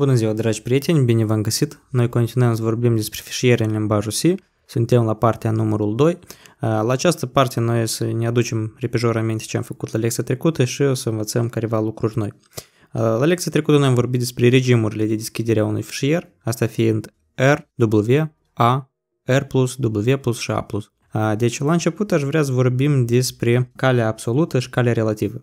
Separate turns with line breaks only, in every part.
Bună ziua, dragi prieteni, bine v-am găsit! Noi continuăm să vorbim despre fișiere în limbajul C. Suntem la partea numărul 2. La această parte noi să ne aducem repejor aminte ce am făcut la lecția trecută și o să învățăm careva lucruri noi. La lecția trecută noi am vorbit despre regimurile de deschidere a unui fișier, asta fiind R, W, A, R+, W+, și A+. Deci la început aș vrea să vorbim despre calea absolută și calea relativă.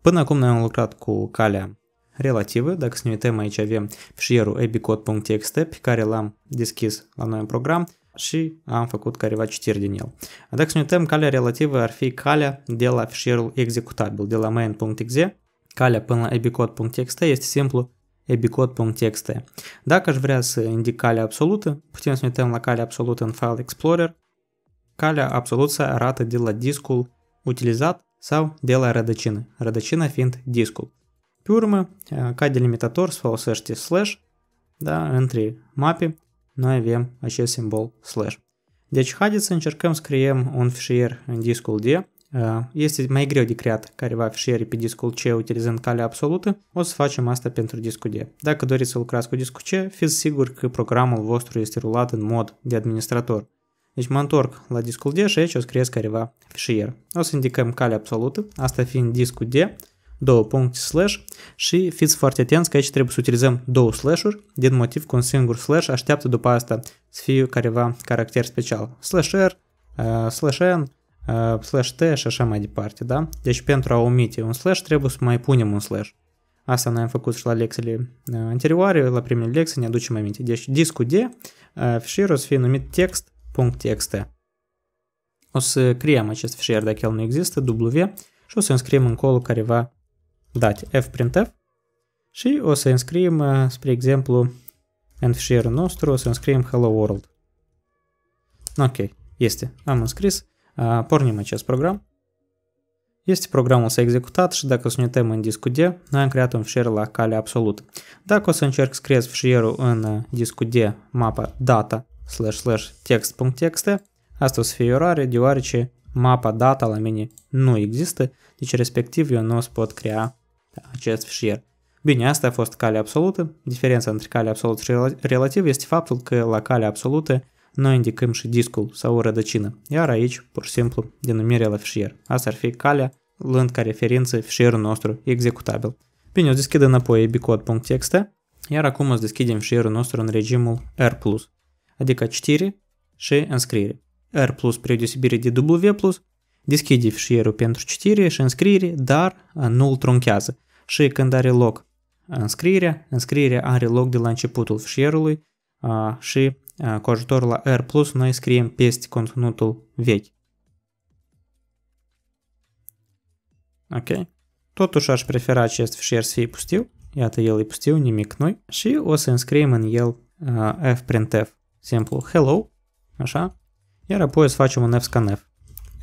Până acum noi am lucrat cu calea relative, dacă să ne uităm, aici avem fișierul abcode.txt pe care l-am deschis la noi în program și am făcut careva citiri din el. Dacă să ne uităm, calea relativă ar fi calea de la fișierul executabil, de la main.exe, calea până la abcode.txt este simplu abcode.txt. Dacă aș vrea să indic calea absolută, putem să ne uităm la calea absolută în File Explorer. Calea absolută arată de la discul utilizat sau de la rădăcină, rădăcina fiind discul. Pe urmă, ca э, delimitator folosește slash, da, între mapi, noi avem acest simbol slash. Deci haideți să încercăm să creăm un fișier în discul D. Este mai greu de creat careva fișiere pe discul C utilizând calea absolută. O să facem asta pentru discul D. Dacă doriți să lucrați cu discul C, fiți sigur că programul vostru este rulat în mod de administrator. Deci mă întorc la discul D și aici o să creez careva fișier. O să indicăm calea absolută, asta fiind discul D două puncte slash și fiți foarte atenți că aici trebuie să utilizăm două slash-uri din motiv că un singur slash așteaptă după asta să fie careva caracter special. Slash R, uh, slash N, uh, slash T și așa mai departe, da? Deci pentru a omite un slash trebuie să mai punem un slash. Asta noi am făcut și la lecțiile uh, anterioare, la primele lecții ne aducem aminte. Deci discul D, fișierul o să fie numit text.txt. O să creăm acest fișier dacă el nu există, W, și o să înscriem încolo careva date fprintf și o să înscriem, uh, spre exemplu, în fișierul nostru o să înscriem hello world. Ok, este. Am înscris. Uh, pornim acest program. Este programul s-a executat și dacă o să în discu D, am creat un fișier la cale absolut. Dacă o să încerc să creez fișierul în uh, discu D mapa data slash slash text.txt, asta o să fie orare deoarece mapa data la mine nu există, deci respectiv eu nu o să pot crea acest fișier. Bine, asta a fost calea absolută. Diferența între calea absolută și relativ este faptul că la calea absolută noi indicăm și discul sau rădăcină, iar aici, pur și simplu, denumirea la fișier. Asta ar fi calea, luând ca referință fișierul nostru executabil. Bine, o deschid înapoi bicod.txt, iar acum o să deschidem fișierul nostru în regimul R+, adică citire și înscriere. R+, predeosebire de W+, Deschide fișierul pentru citire și înscriere, dar uh, nu-l trunchează. Și când are loc uh, înscrierea, înscrierea are loc de la începutul fișierului uh, și cu ajutorul la R+, noi scriem peste conținutul vechi. Ok. Totuși aș prefera acest fișier să fie pustiu. Iată, el e pustiu, nimic noi. Și o să înscriem în el fprintf. Simplu, hello, așa. Iar apoi o să facem un fscanf.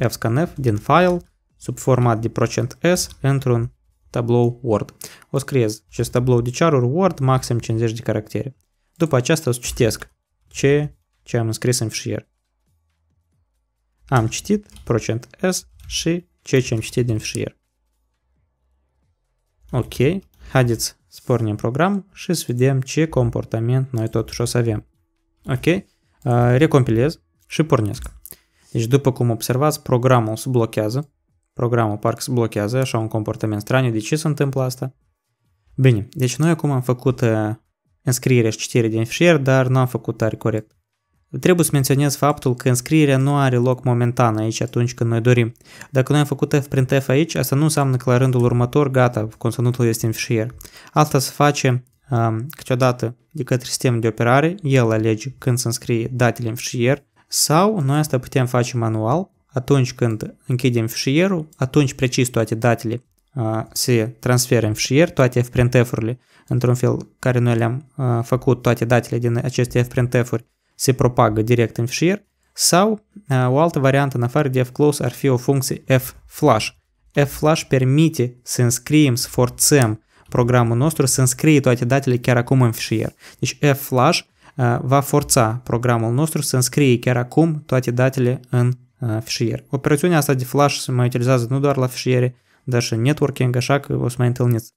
fscanf, denfile, субформат deprochent.s, entrun, tablou Word. O scrieți acest tablou de cearuri Word, maxim 50 de caractere. După aceasta o să citesc ce, ce am înscris în fișier. Am citit procent %s și ceea ce am citit din fișier. Ok, haideți să pornim program și să vedem ce comportament noi totuși o să avem. Ok, recompilez și pornesc. Deci, după cum observați, programul se blochează. Programul parcă se blochează, așa un comportament straniu. De ce se întâmplă asta? Bine, deci noi acum am făcut uh, înscriere și citire din fișier, dar nu am făcut tare corect. Trebuie să menționez faptul că înscrierea nu are loc momentan aici atunci când noi dorim. Dacă noi am făcut f print f aici, asta nu înseamnă că la rândul următor, gata, conținutul este în fișier. Asta se face um, câteodată de către sistemul de operare, el alege când să înscrie datele în fișier, sau noi asta putem face manual atunci când închidem fișierul, atunci precis toate datele se transferă în fișier, toate fprintf-urile, într-un fel care noi le-am făcut, toate datele din aceste fprintf-uri se propagă direct în fișier, sau o altă variantă în afară de fclose ar fi o funcție fflash. fflash permite să înscriem, să forțăm programul nostru să înscrie toate datele chiar acum în fișier. Deci fflash va forța programul nostru să înscrie chiar acum toate datele în fișier. Operațiunea asta de flash se mai utilizează nu doar la fișiere, dar și în networking, așa că o să mai întâlniți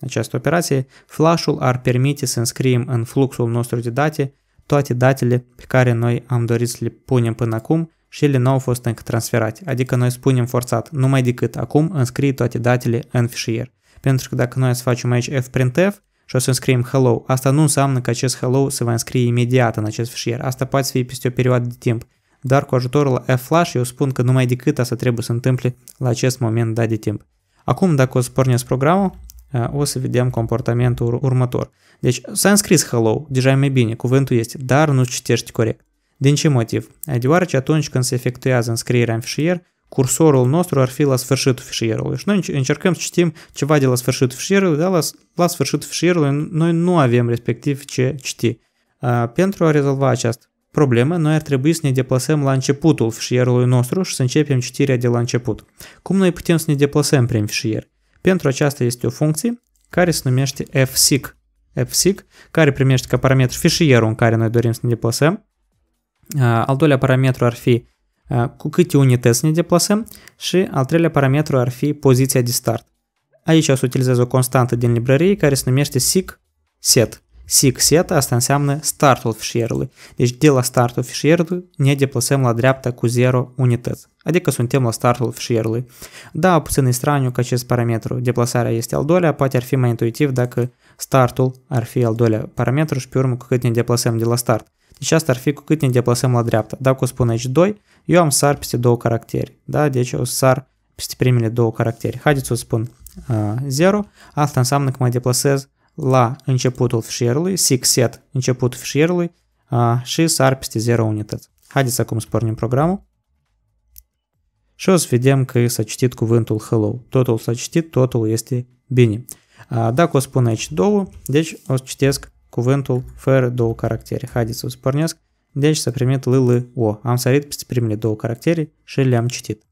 această operație. Flash-ul ar permite să înscriem în fluxul nostru de date toate datele pe care noi am dorit să le punem până acum și ele nu au fost încă transferate, adică noi spunem forțat, numai decât acum înscrie toate datele în fișier. Pentru că dacă noi să facem aici fprintf, și o să înscriem hello. Asta nu înseamnă că acest hello se va înscrie imediat în acest fișier. Asta poate fi peste o perioadă de timp. Dar cu ajutorul F-Flash eu spun că numai decât asta trebuie să întâmple la acest moment dat de timp. Acum dacă o să pornesc programul, uh, o să vedem comportamentul următor. Deci s-a înscris hello, deja mai bine, cuvântul este, dar nu citești corect. Din ce motiv? Deoarece atunci când se efectuează înscrierea în fișier, cursorul nostru ar fi la sfârșitul fișierului. Deci și noi încercăm să citim ceva de la sfârșitul fișierului, dar la, la sfârșitul fișierului noi nu avem respectiv ce citi. Pentru a rezolva această problemă, noi ar trebui să ne deplasăm la începutul fișierului nostru și să începem citirea de la început. Cum noi putem să ne deplasăm prin fișier? Pentru aceasta este o funcție care se numește fsig. fsig, care primește ca parametru fișierul în care noi dorim să ne deplasăm. Al doilea parametru ar fi Э, cu câte unități ne deplasăm și al treilea parametru ar fi poziția de start. Aici o să utilizez o constantă din librărie care se numește sig set. Sig set asta înseamnă startul fișierului. Deci de la startul fișierului ne deplasăm la dreapta cu 0 unități. Adică suntem la startul fișierului. Da, puțin e straniu că acest parametru, deplasarea este al doilea, poate ar fi mai intuitiv dacă startul ar fi al doilea parametru și pe urmă cu cât ne deplasăm de la start. Deci asta ar fi cu cât ne deplasăm la dreapta. Dacă o spun aici 2, eu am sar peste două caractere, da? Deci eu sar peste primele două caractere. Haideți să spun uh, Asta înseamnă că mă deplasez la începutul fișierului, six set începutul fișierului uh, și sar peste 0 unități. Haideți acum să pornim programul. Și o să vedem că s-a citit cuvântul hello. Totul s-a citit, totul este bine. dacă o spun aici două, deci o să citesc cuvântul fără două caractere. Haideți să o pornesc. Дальше примет лылы о. Амсарит примет до характери шелям чтит.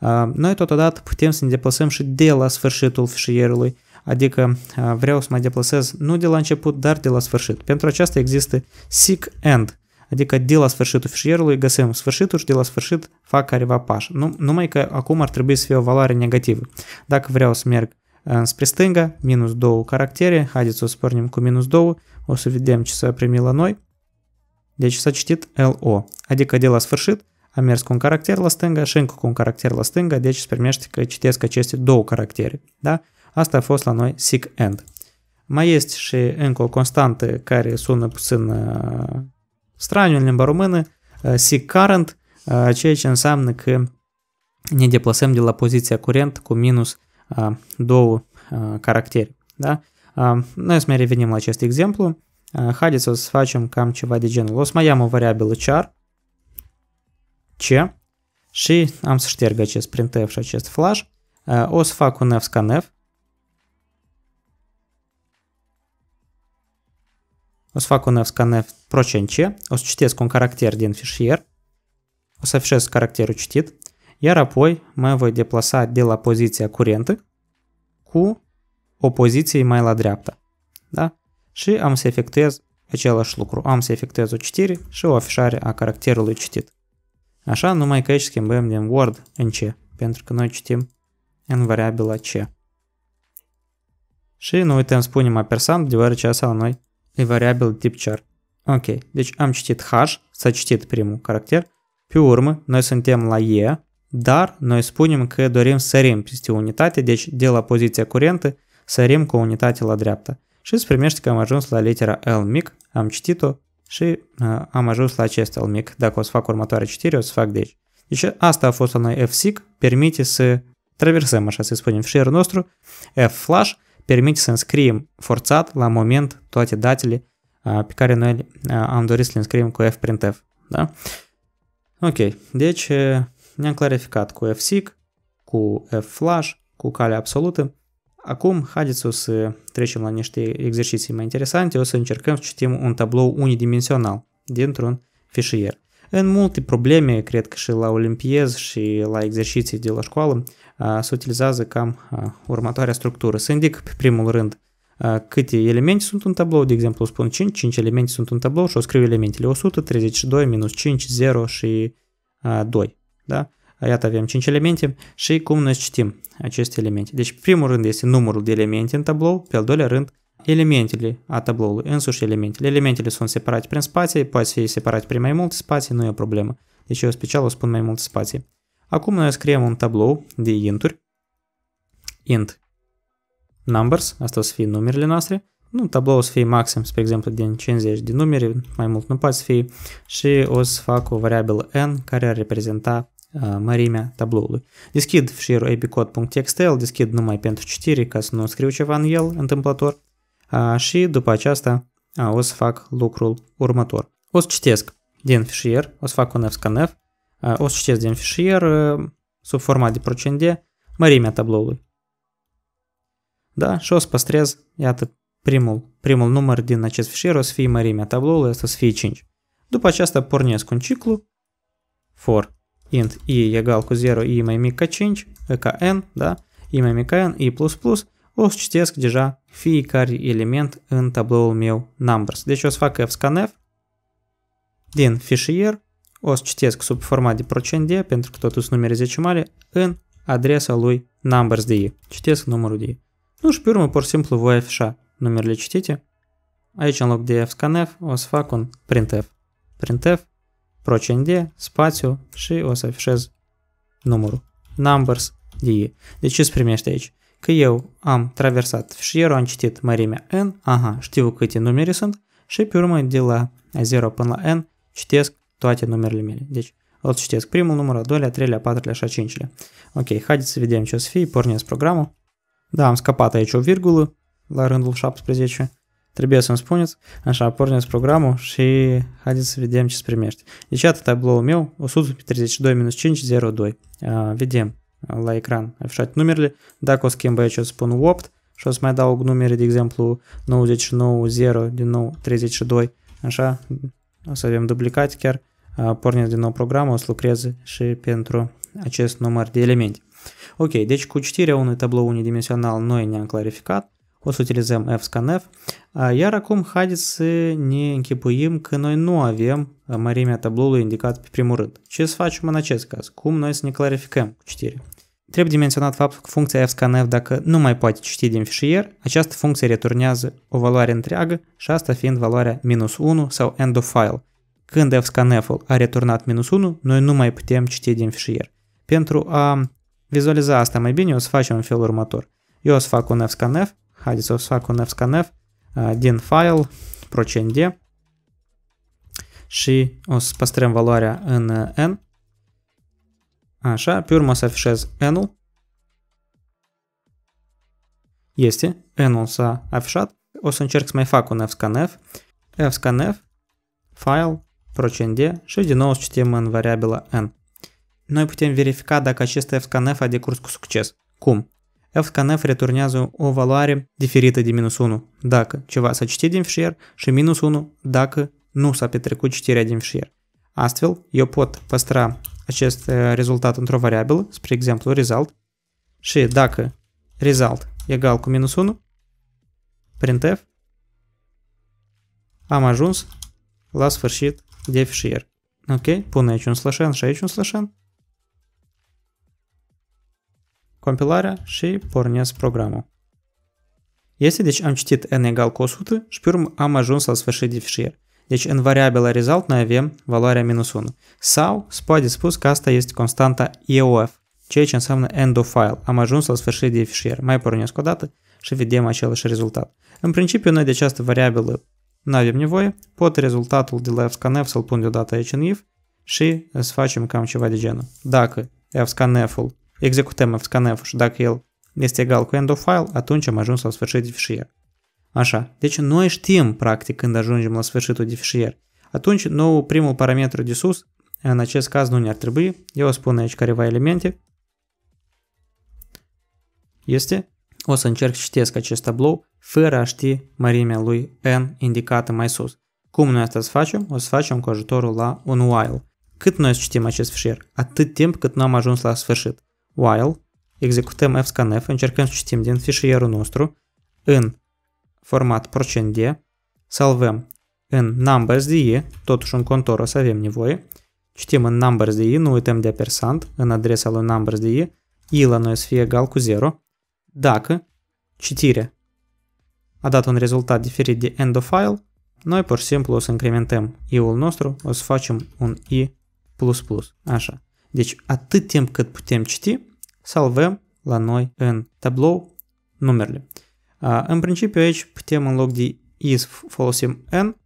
Но это тогда тем депласем шит дела свершит улфшиерлы. Adică vreau să mai deplasez nu de la început, dar de la sfârșit. Pentru aceasta există sick end, adică de la sfârșitul fișierului găsim sfârșitul și de la sfârșit fac careva pași. Nu, numai că acum ar trebui să fie o valoare negativă. Dacă vreau să merg spre stânga, minus 2 caractere, haideți să o spornim cu minus 2, o să vedem ce s-a primit la noi. Deci s-a citit LO, adică de la sfârșit a mers cu un caracter la stânga și încă cu un caracter la stânga, deci se primește că citesc aceste două caractere. Da? Asta a fost la noi sick end. Mai este și încă o constantă care sună puțin uh, straniu în limba română, uh, sick current, uh, ceea ce înseamnă că ne deplasăm de la poziția curent cu minus două caractere. Da? Noi să mai revenim la acest exemplu. Haideți să facem cam ceva de genul. O să mai am o variabilă char. Ce? Și am să șterg acest printf și acest flash. O să fac un fscanf. O să fac un fscanf procent ce. O să citesc un caracter din fișier. O să afișez caracterul citit. Iar apoi mă voi deplasa de la poziția curentă cu o poziție mai la dreapta. Da? și am să efectuez același lucru. Am să efectuez o citire și o afișare a caracterului citit. Așa, numai că aici schimbăm din Word în C, pentru că noi citim în variabila C. Și nu uităm, spunem apersant, deoarece asta la noi e variabil tip char. Ok, deci am citit hash, s-a citit primul caracter, pe urmă noi suntem la E, dar noi spunem că dorim să sărim peste unitate, deci de la poziția curentă sărim cu unitate la dreapta și spre că am ajuns la litera L mic, am citit-o și uh, am ajuns la acest L mic. Dacă o să fac următoarea citire, o să fac de deci. deci asta a fost al noi F-SIC, permite să traversăm, așa să spunem, fișierul nostru. F-Flash permite să înscriem forțat la moment toate datele uh, pe care noi uh, am dorit să le înscriem cu F-printf. Da? Ok, deci uh, ne-am clarificat cu F-SIC, cu F-Flash, cu calea absolută. Acum, haideți o să trecem la niște exerciții mai interesante, o să încercăm să citim un tablou unidimensional dintr-un fișier. În multe probleme, cred că și la olimpiez și la exerciții de la școală, se utilizează cam următoarea structură. Să indic pe primul rând câte elemente sunt un tablou, de exemplu spun 5, 5 elemente sunt un tablou și o scriu elementele 132, minus 5, 0 și 2. Da? Iată, avem 5 elemente și cum noi citim aceste elemente. Deci, primul rând este numărul de elemente în tablou, pe al doilea rând elementele a tabloului, însuși elementele. Elementele sunt separate prin spații, poate fi separate prin mai multe spații, nu e o problemă. Deci eu special o spun mai multe spații. Acum noi scriem un tablou de inturi, int numbers, asta o să fie numerele noastre, nu, tablou o să fie maxim, spre exemplu, din 50 de numere, mai mult nu poate să fie, și o să fac o variabilă n care ar reprezenta mărimea tabloului. Deschid fișierul apcode.txtl, deschid numai pentru citire ca să nu scriu ceva în el întâmplător și după aceasta o să fac lucrul următor. O să citesc din fișier, o să fac un fscanf, o să citesc din fișier sub forma de procente mărimea tabloului. Da? Și o să păstrez, iată, primul, primul număr din acest fișier o să fie mărimea tabloului, asta o să fie 5. După aceasta pornesc un ciclu for int i ягалку 0 и mymikachinch, ekn, да, и mymikn, и плюс плюс, os чтец дежа фи кари элемент in таблоу мел numbers. Для чего сфакев scanf, din fichier, os чтец к субформаде проченде, pentru că totus numere 10 male, în adresa lui numbers de Citesc numărul de Nu și pe urmă pur și simplu voi afișa numerele citite. Aici în loc de fscanf o să fac un printf. Printf procent spațiu și o să afișez numărul. Numbers DE. Deci ce se primește aici? Că eu am traversat fișierul, am citit mărimea N, aha, știu câte numere sunt și pe urmă de la 0 până la N citesc toate numerele mele. Deci îl citesc primul număr, al doilea, treilea, patrulea și a cincilea. Ok, haideți să vedem ce o să fie, pornesc programul. Da, am scăpat aici o virgulă la rândul 17. Trebuie să-mi spuneți, așa, porneți programul și haideți să vedem ce primești. Deci iată tabloul meu, 132-502. Vedem la ecran afișate numerele. Dacă o schimb aici, o spun 8 și o să mai adaug numere, de exemplu, 99, 0, din nou 32. Așa, o să avem duplicat chiar. Pornesc din nou programul, o să lucreze și pentru acest număr de elemente. Ok, deci cu citirea unui tablou unidimensional noi ne-am clarificat. o să utilizăm fscanf, iar acum haideți să ne închipuim că noi nu avem mărimea tabloului indicat pe primul rând. Ce să facem în acest caz? Cum noi să ne clarificăm cu citire? Trebuie de menționat faptul că funcția fscanf, dacă nu mai poate citi din fișier, această funcție returnează o valoare întreagă și asta fiind valoarea minus 1 sau end of file. Când fscanf-ul a returnat minus 1, noi nu mai putem citi din fișier. Pentru a vizualiza asta mai bine, o să facem în felul următor. Eu o să fac un fscanf Haideți să o fac un fscanf din file, procnd și o să păstrăm valoarea în uh, n. Așa, pe urmă o să afișez n-ul. Este, n-ul s-a afișat. O să încerc să mai fac un fscanf. fscanf, file, procnd și din nou o să citim în variabila n. Noi putem verifica dacă acest fscanf a decurs cu succes. Cum? FKNF returnează o valoare diferită de minus 1 dacă ceva s-a citit din fișier și minus 1 dacă nu s-a petrecut citirea din fișier. Astfel, eu pot păstra acest uh, rezultat într-o variabilă, spre exemplu result, și dacă result egal cu minus 1, printf, am ajuns la sfârșit de fișier. Ok, pun aici un slășen, și aici un slășen compilarea și pornesc programul. Este deci am citit n egal cu 100 și pe urmă am ajuns la sfârșit de fișier. Deci în variabila result noi avem valoarea minus 1. Sau spate spus că asta este constanta EOF, ceea ce înseamnă end of file. Am ajuns la sfârșit de fișier. Mai pornesc o dată și vedem același rezultat. În principiu noi de această variabilă nu avem nevoie. Pot rezultatul de la fscanf să-l pun deodată aici în if și să facem cam ceva de genul. Dacă fscanf-ul executăm fscanf și dacă el este egal cu end of file, atunci am ajuns la sfârșit de fișier. Așa, deci noi știm practic când ajungem la sfârșitul de fișier. Atunci, nou primul parametru de sus, în acest caz nu ne-ar trebui, eu spun aici careva elemente, este, o să încerc să citesc acest tablou fără a ști mărimea lui n indicată mai sus. Cum noi asta să facem? O să facem cu ajutorul la un while. Cât noi citim acest fișier? Atât timp cât nu am ajuns la sfârșit while, executăm fscanf, încercăm să citim din fișierul nostru în format %d, salvăm în numbers.de, totuși un contor o să avem nevoie, citim în numbers.de, nu uităm de persant, în adresa lui numbers.de, i la noi să fie egal cu 0, dacă citirea a dat un rezultat diferit de end of file, noi pur și simplu o să incrementăm i-ul nostru, o să facem un i++, așa. Deci atât timp cât putem citi, salvăm la noi în tablou numerele. În principiu aici putem în loc de is folosim n,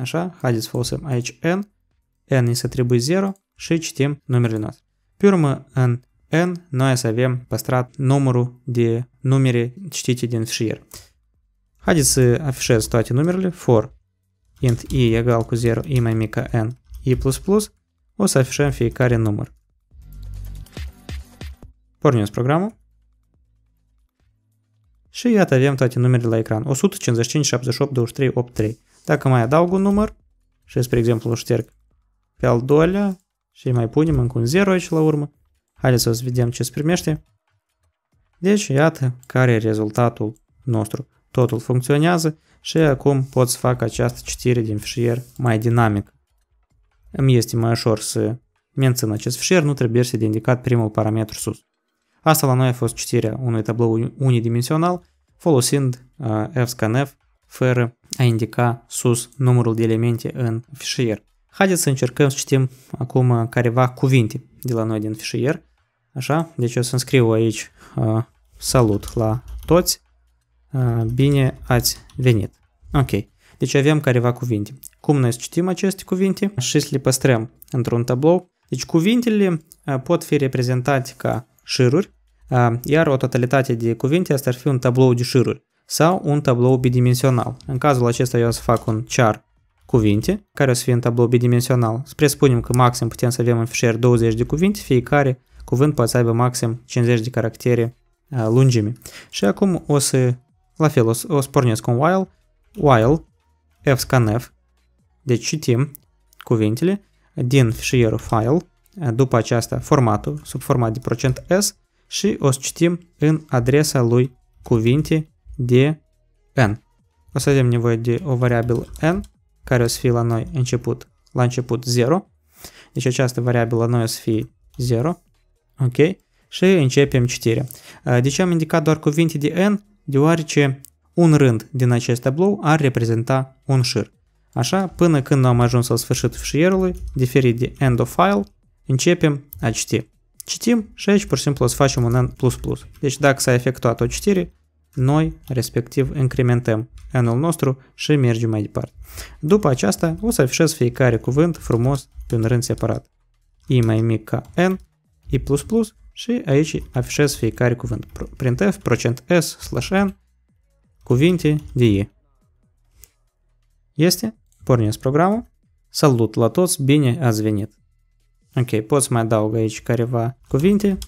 așa, haideți să folosim aici n, n este trebuie 0 și citim numerele noastre. Pe urmă, în n, noi să avem păstrat numărul de numere citite din fișier. Haideți să afișez toate numerele for int i egal cu 0, i mai mică n, i++, o să afișăm fiecare număr. Pornesc programul. Și iată avem toate numerele la ecran. 155, 78, 23, 83. Dacă mai adaug un număr și spre exemplu șterg pe al doilea și mai punem încă un 0 aici la urmă. Haideți să vedem ce se primește. Deci iată care e rezultatul nostru. Totul funcționează și acum pot să fac această citire din fișier mai dinamic. Îmi este mai ușor să mențin acest fișier, nu trebuie să indicat primul parametru sus. Asta la noi a fost citirea unui tablou unidimensional folosind uh, fscanf fără a indica sus numărul de elemente în fișier. Haideți să încercăm să citim acum careva cuvinte de la noi din fișier. Așa, deci eu să înscriu aici uh, salut la toți, uh, bine ați venit. Ok, deci avem careva cuvinte. Cum noi să citim aceste cuvinte și să le păstrăm într-un tablou? Deci cuvintele uh, pot fi reprezentate ca șiruri, iar o totalitate de cuvinte asta ar fi un tablou de șiruri sau un tablou bidimensional. În cazul acesta eu o să fac un char cuvinte, care o să fie în tablou bidimensional. Spre spunem că maxim putem să avem în fișier 20 de cuvinte, fiecare cuvânt poate să aibă maxim 50 de caractere lungime. Și acum o să, la fel, o să, o să pornesc un while, while fscanf, deci citim cuvintele din fișierul file, după aceasta formatul sub format de procent %s și o să citim în adresa lui cuvinte de n. O să avem nevoie de o variabilă n care o să fie la noi început, la început 0. Deci această variabilă noi o să fie 0. Ok? Și începem citirea. De ce am indicat doar cuvinte de n? Deoarece un rând din acest tablou ar reprezenta un șir. Așa, până când nu am ajuns la sfârșitul fișierului, diferit de end of file, Începem a citi. Citim și aici pur și simplu îți facem un N++. Deci dacă s-a efectuat o citire, noi respectiv incrementăm N-ul nostru și mergem mai departe. După aceasta o să afișez fiecare cuvânt frumos pe un rând separat. I mai mic ca N, I++ și aici afișez fiecare cuvânt. Printf, procent S, slash N, cuvinte de I. Este? Pornesc programul. Salut la toți, bine ați venit! Ok, pot să mai adaug aici careva cuvinte.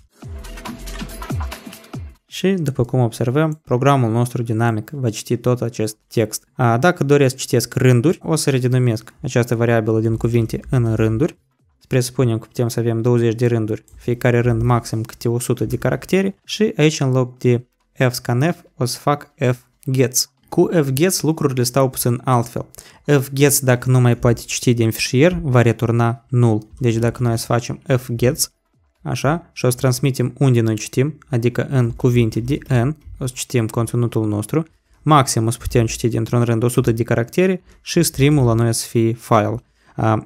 Și, după cum observăm, programul nostru dinamic va citi tot acest text. A, dacă doresc citesc rânduri, o să redenumesc această variabilă din cuvinte în rânduri. Spre spunem că putem să avem 20 de rânduri, fiecare rând maxim câte 100 de caractere și aici în loc de f o să fac f gets cu fgets lucrurile stau puțin altfel. fgets dacă nu mai poate citi din fișier, va returna null. Deci dacă noi să facem fgets, așa, și o să transmitem unde noi citim, adică în cuvinte de n, o să citim conținutul nostru, maxim o să putem citi dintr-un rând 100 de caractere și stream-ul la noi să fie file.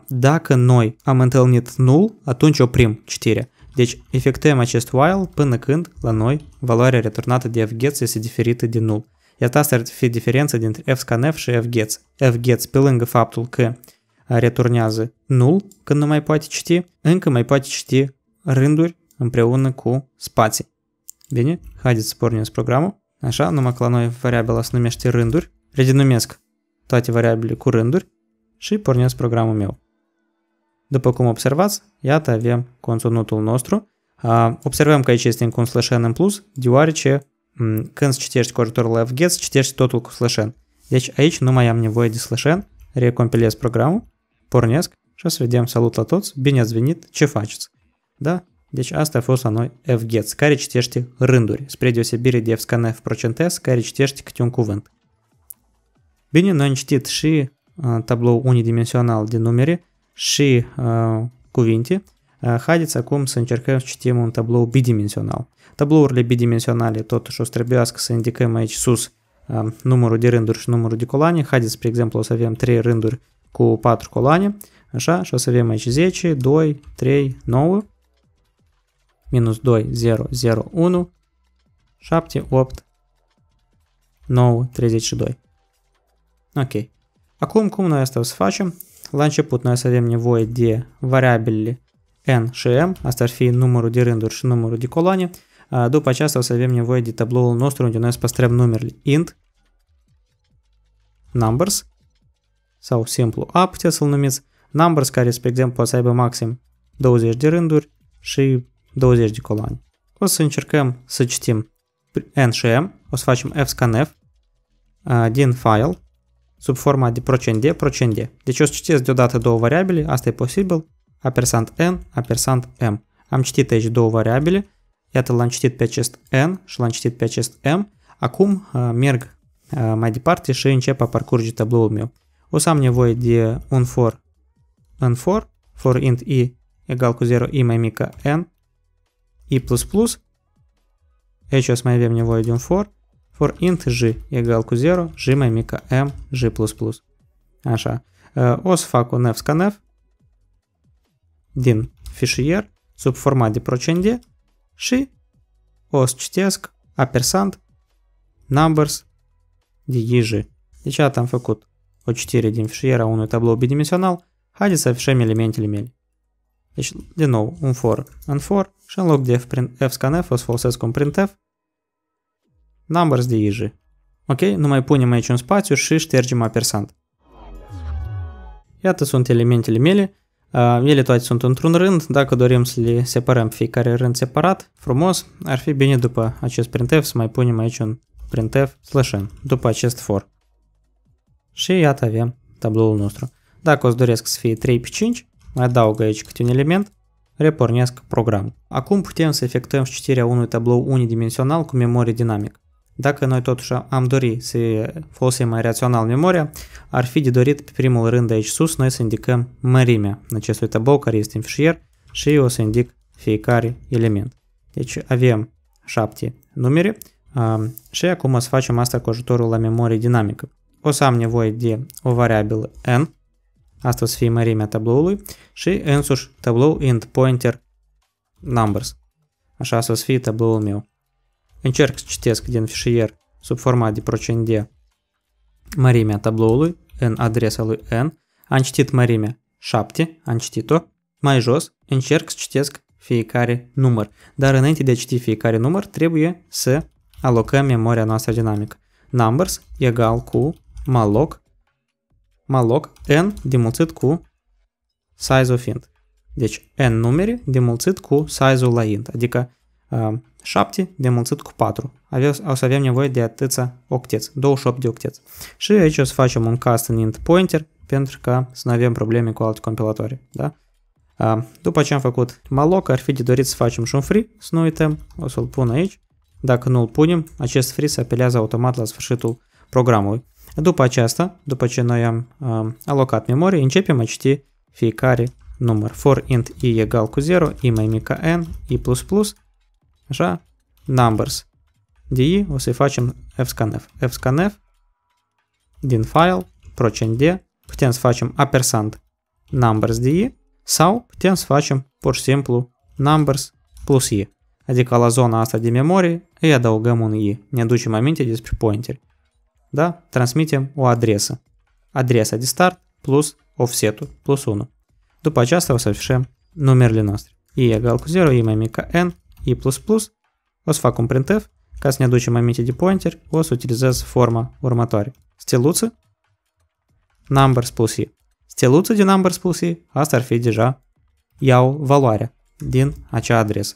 Dacă noi am întâlnit null, atunci oprim citirea. Deci efectuăm acest while până când la noi valoarea returnată de fgets este diferită de null. Iată, asta ar fi diferența dintre fscanf și fgets. fgets, pe lângă faptul că returnează null când nu mai poate citi, încă mai poate citi rânduri împreună cu spații. Bine, haideți să pornim programul. Așa, numai că la noi variabila se numește rânduri. Redenumesc toate variabile cu rânduri și pornesc programul meu. După cum observați, iată avem conținutul nostru. Observăm că aici este un slash n în plus, deoarece Кэнс читеш коридор лев гетс, читеш тотулку слэшен. Яч аич, ну моя мне войди слэшен, рекомпилес программу, порнеск, сейчас ведем салут латоц, бенец звенит, чефачец. Да, яч аста фос аной эф гетс, кари читешти рындури, спредиосе бири девскане в прочентес, кари читешти ктюнку вент. Бини нон чтит ши а, табло унидименсионал ди нумери ши а, кувинти, а, хадец акум санчеркев чтимун табло бидименсионал. Tablourile bidimensionale totuși o să trebuiască să indicăm aici sus numărul de rânduri și numărul de coloane. Haideți, spre exemplu, o să avem 3 rânduri cu 4 coloane. Așa, și o să avem aici 10, 2, 3, 9, minus 2, 0, 0, 1, 7, 8, 9, 32. Ok. Acum cum noi asta o să facem? La început noi să avem nevoie de variabile n și m, asta ar fi numărul de rânduri și numărul de coloane. După aceasta o să avem nevoie de tabloul nostru unde noi să păstrăm numerele int numbers sau simplu a puteți să-l numiți numbers care, spre exemplu, o să aibă maxim 20 de rânduri și 20 de coloane. O să încercăm să citim N și M, o să facem fscanf din file sub forma de procente, procente. Deci o să citesc deodată două variabile, asta e posibil, ampersand N, ampersand M. Am citit aici două variabile, iată l-am citit pe acest N și l-am citit pe acest M. Acum merg mai departe și încep a parcurge tabloul meu. O să am nevoie de un for în for, for int i egal cu 0, i mai mică n, i++. Aici o să mai avem nevoie de un for, for int j egal cu 0, j mai mică m, j++. Așa. O să fac un fscanf din fișier sub format de procente și o să citesc apersant numbers dj. Deci iată am făcut o citire din fișier a unui tablou bidimensional. Haideți să afișăm elementele mele. Deci, din nou, un for în for și în loc de f, print, f scanf o să folosesc un printf numbers de dj. Ok? Nu mai punem aici un spațiu și ștergem apersant. Iată sunt elementele mele Э, Ele toate sunt într-un rând, dacă dorim să le separăm fiecare rând separat, frumos, ar fi bine după acest printf să mai punem aici un printf slash n, după acest for. Și iată avem tabloul nostru. Dacă o să doresc să fie 3 pe 5, adaug aici câte un element, repornesc programul. Acum putem să efectuăm citirea unui tablou unidimensional cu memorie dinamică. Dacă noi totuși am dori să folosim mai rațional memoria, ar fi de dorit pe primul rând aici sus noi să indicăm mărimea acestui tabou care este în fișier și eu o să indic fiecare element. Deci avem 7 numere și acum o să facem asta cu ajutorul la memorie dinamică. O să am nevoie de o variabilă n, asta o să fie mărimea tabloului și însuși tablou int pointer numbers. Așa o să fie tabloul meu. Încerc să citesc din fișier sub format de procent D mărimea tabloului în adresa lui N, am citit mărimea 7, am citit-o, mai jos încerc să citesc fiecare număr, dar înainte de a citi fiecare număr trebuie să alocăm memoria noastră dinamică. Numbers egal cu malloc, malloc n dimulțit cu size of int. Deci n numere dimulțit cu size-ul la int, adică uh, 7 de mulțit cu 4. Ave- o să avem nevoie de atâția octeți, 28 de octeți. Și aici o să facem un cast în int pointer pentru că să nu avem probleme cu alte compilatoare. Da? după ce am făcut malloc, ar fi de dorit să facem și un free, să nu uităm, o să-l pun aici. Dacă nu-l punem, acest free se apelează automat la sfârșitul programului. După aceasta, după ce noi am um, alocat memorie, începem a citi fiecare număr. For int i egal cu 0, i mai mică n, i plus plus, așa, numbers. DI o să-i facem fscanf. fscanf din file, procnd, putem să facem ampersand numbers DI sau putem să facem pur și simplu numbers plus I. Adică la zona asta de memorie îi adăugăm un I. Ne aducem aminte despre pointeri. Da? Transmitem o adresă. Adresa de start plus offset-ul, plus 1. După aceasta o să afișăm numerele noastre. I egal cu 0, I mai mică N, I++, o să fac un printf ca să ne aducem aminte de pointer, o să utilizez forma următoare. Steluță, numbers plus i. Steluță din numbers plus i, asta ar fi deja iau valoarea din acea adresă.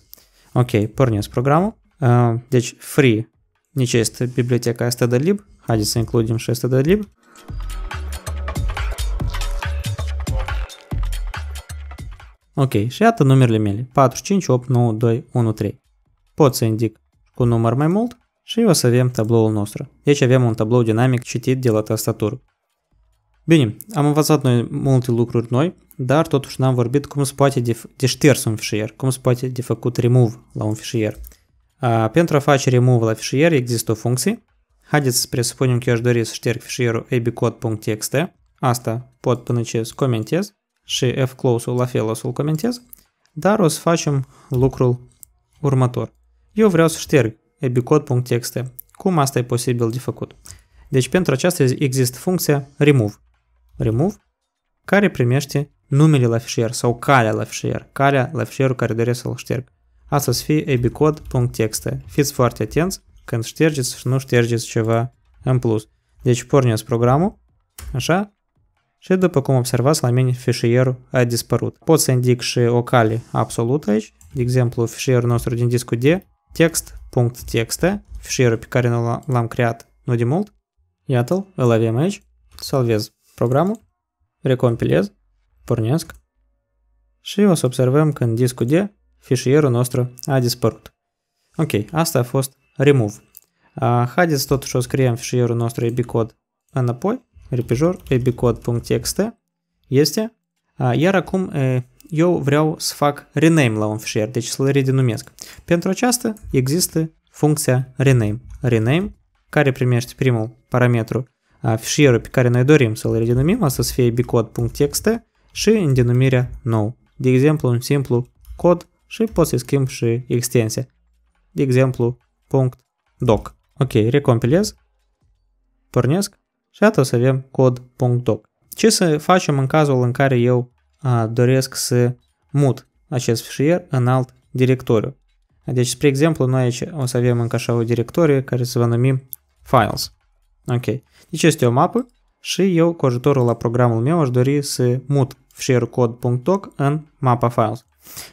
Ok, pornesc programul. Uh, deci free, nici este biblioteca stdlib, haideți să includem și stdlib. Ok, și iată numerele mele, 4, 5, 8, 9, 2, 1, 3. Pot să indic cu număr mai mult și o să avem tabloul nostru. Deci avem un tablou dinamic citit de la tastatură. Bine, am învățat noi multe lucruri noi, dar totuși n-am vorbit cum se poate de, de șters un fișier, cum se poate de făcut remove la un fișier. A, pentru a face remove la fișier există o funcție. Haideți să presupunem că eu aș dori să șterg fișierul abcode.txt. Asta pot până ce comentez și F close-ul la fel o să-l comentez, dar o să facem lucrul următor. Eu vreau să șterg ebicod.txt. Cum asta e posibil de făcut? Deci pentru aceasta există funcția remove. Remove care primește numele la fișier sau calea la fișier, calea la fișierul care doresc să-l șterg. Asta să fie ebicod.txt. Fiți foarte atenți când ștergeți și nu ștergeți ceva în plus. Deci pornesc programul, așa, și după cum observați, la mine fișierul a dispărut. Pot să indic și o cale absolută aici, de exemplu fișierul nostru din discul D, text.txt, fișierul pe care l-am creat nu de mult. Iată-l, îl avem aici, salvez programul, recompilez, pornesc și o să observăm că în discul D fișierul nostru a dispărut. Ok, asta a fost remove. Ah, haideți totuși o scriem fișierul nostru ebicod înapoi repejor abcode.txt este. Iar acum э, eu vreau să fac rename la un fișier, deci să-l redenumesc. Pentru aceasta există funcția rename. Rename, care primește primul parametru a fișierului pe care noi dorim să-l redenumim, asta să fie bcode.txt și în denumirea nou. De exemplu, un simplu cod și pot să schimb și extensia. De exemplu, .doc. Ok, recompilez, pornesc și atât o să avem cod.doc. Ce să facem în cazul în care eu a, doresc să mut acest fișier în alt directoriu? Deci, spre exemplu, noi aici o să avem încă așa o directorie care se va numi Files. Ok. Deci este o mapă și eu cu ajutorul la programul meu aș dori să mut fișierul cod.doc în mapa Files.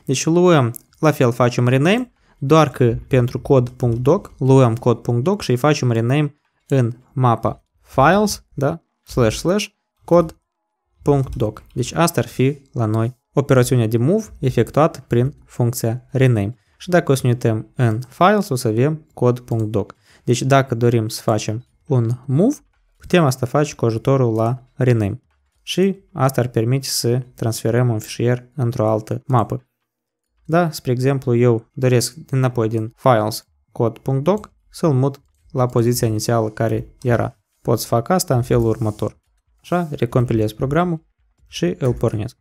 Deci luăm, la fel facem rename, doar că pentru cod.doc luăm cod.doc și îi facem rename în mapa files, da, slash slash .doc Deci asta ar fi la noi operațiunea de move efectuată prin funcția rename. Și dacă o să ne uităm în files, o să avem .doc, Deci dacă dorim să facem un move, putem asta face cu ajutorul la rename. Și asta ar permite să transferăm un fișier într-o altă mapă. Da, spre exemplu, eu doresc înapoi din files cod.doc să-l mut la poziția inițială care era. Pot să fac asta în felul următor. Așa, recompilez programul și îl pornesc.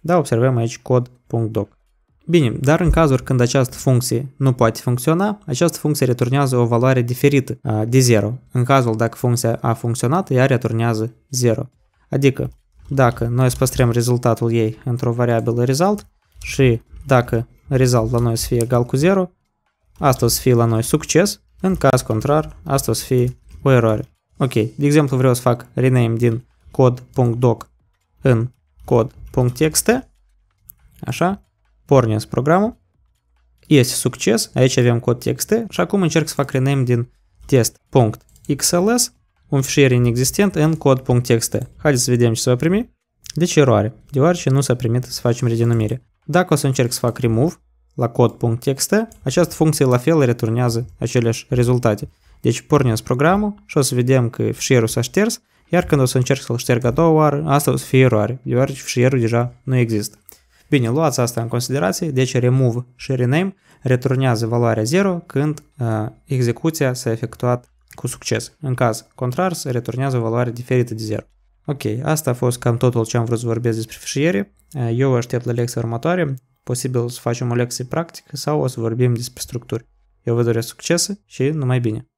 Da, observăm aici cod.doc. Bine, dar în cazuri când această funcție nu poate funcționa, această funcție returnează o valoare diferită de 0. În cazul dacă funcția a funcționat, ea returnează 0. Adică, dacă noi să păstrăm rezultatul ei într-o variabilă result și dacă result la noi să fie egal cu 0, asta o să fie la noi succes, în caz contrar, asta o să fie o eroare. Ok, de exemplu vreau să fac rename din cod.doc în cod.txt. Așa, pornesc programul. Este succes, aici avem cod txt și acum încerc să fac rename din test.xls un fișier inexistent în cod.txt. Haideți să vedem ce se va primi. Deci eroare, deoarece nu s-a primit să facem redenumire. Dacă o să încerc să fac remove la cod.txt, această funcție la fel returnează aceleași rezultate. Deci pornim programul și o să vedem că fișierul s-a șters, iar când o să încerc să-l șterg a doua oară, asta o să fie eroare, deoarece fișierul deja nu există. Bine, luați asta în considerație, deci remove și rename returnează valoarea 0 când uh, execuția s-a efectuat cu succes. În caz contrar, se returnează o valoare diferită de 0. Ok, asta a fost cam totul ce am vrut să vorbesc despre fișiere. Eu vă aștept la lecția următoare, posibil să facem o lecție practică sau o să vorbim despre structuri. Eu vă doresc succes și numai bine!